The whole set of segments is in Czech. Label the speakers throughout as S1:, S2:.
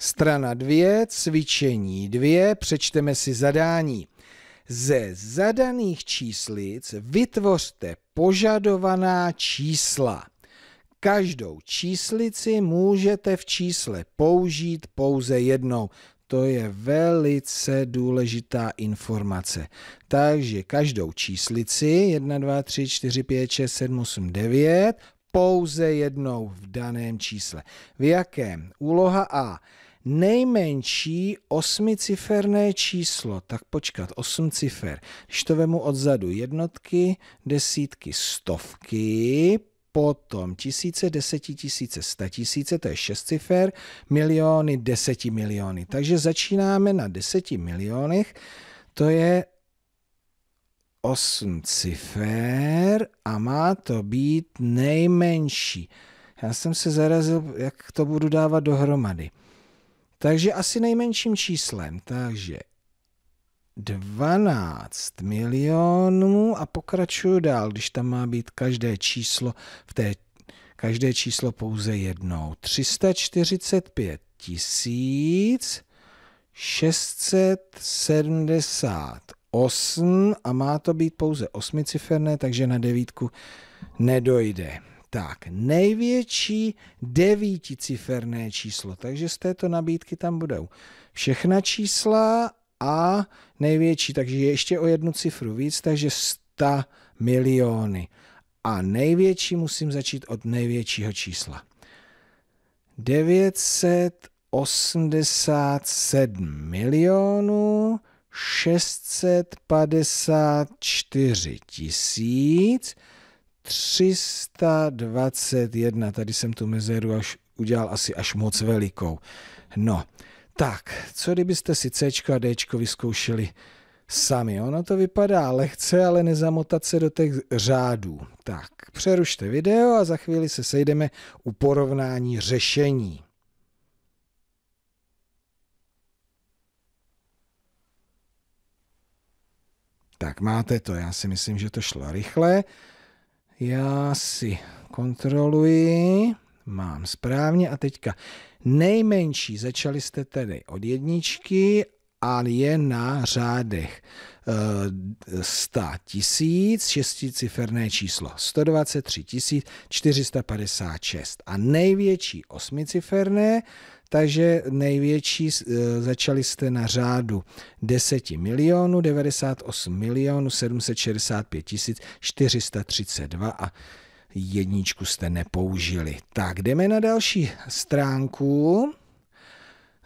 S1: Strana 2, cvičení 2, přečteme si zadání. Ze zadaných číslic vytvořte požadovaná čísla. Každou číslici můžete v čísle použít pouze jednou. To je velice důležitá informace. Takže každou číslici 1, 2, 3, 4, 5, 6, 7, 8, 9 pouze jednou v daném čísle. V jakém? Úloha A nejmenší osmiciferné číslo, tak počkat, osm cifer, když to vemu odzadu, jednotky, desítky, stovky, potom tisíce, desetitisíce, tisíce, to je šest cifer, miliony, deseti miliony. Takže začínáme na deseti milionech, to je osm cifer a má to být nejmenší. Já jsem se zarazil, jak to budu dávat dohromady. Takže asi nejmenším číslem. Takže 12 milionů a pokračuju dál, když tam má být každé číslo v té každé číslo pouze jednou. 345 tisíc 678 a má to být pouze osmiciferné, takže na devítku nedojde. Tak, největší devíticiferné číslo. Takže z této nabídky tam budou všechna čísla a největší, takže ještě o jednu cifru víc, takže 100 miliony. A největší musím začít od největšího čísla. 987 milionů 654 tisíc 321. Tady jsem tu mezeru až udělal asi až moc velikou. No, tak, co kdybyste si C a D vyzkoušeli sami? Ono to vypadá lehce, ale nezamotat se do těch řádů. Tak, přerušte video a za chvíli se sejdeme u porovnání řešení. Tak máte to, já si myslím, že to šlo rychle. Já si kontroluji, mám správně a teďka nejmenší, začali jste tedy od jedničky a je na řádech 100 eh, tisíc, šesticiferné číslo 123 456 a největší osmiciferné takže největší eh, začali jste na řádu 10 milionů 98 milionů 765 tisíc 432 a jedničku jste nepoužili. Tak jdeme na další stránku.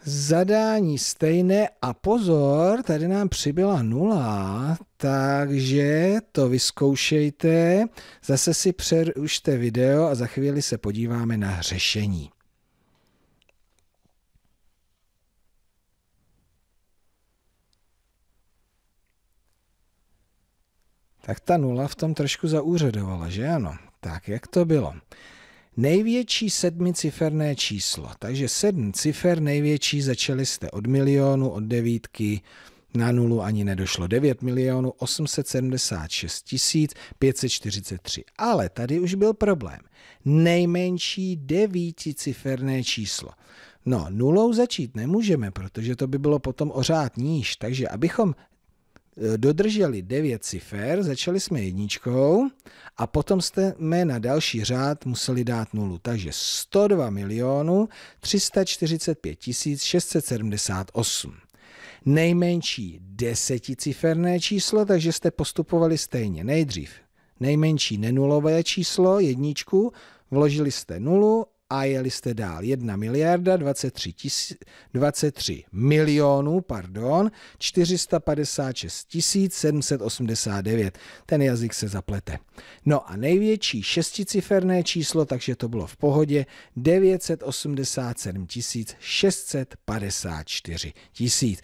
S1: Zadání stejné a pozor, tady nám přibyla nula, takže to vyzkoušejte. Zase si přerušte video a za chvíli se podíváme na řešení. tak ta nula v tom trošku zaúřadovala, že ano? Tak jak to bylo? Největší sedmiciferné číslo, takže sedm cifer největší začali jste od milionu, od devítky, na nulu ani nedošlo 9 milionů 876 tisíc 543. Ale tady už byl problém. Nejmenší devíticiferné číslo. No, nulou začít nemůžeme, protože to by bylo potom ořád níž, takže abychom Eh, dodrželi devět cifer, začali jsme jedničkou a potom jsme na další řád museli dát nulu. Takže 102 milionů 345 678. Nejmenší deseticiferné číslo, takže jste postupovali stejně. Nejdřív nejmenší nenulové číslo, jedničku, vložili jste nulu a jeli jste dál. 1 miliarda 23, tis, 23 milionů, pardon, 456 tisíc 789. Ten jazyk se zaplete. No a největší šesticiferné číslo, takže to bylo v pohodě, 987 tisíc 654 tisíc.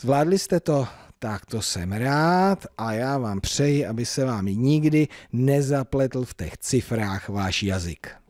S1: Zvládli jste to? Tak to jsem rád a já vám přeji, aby se vám nikdy nezapletl v těch cifrách váš jazyk.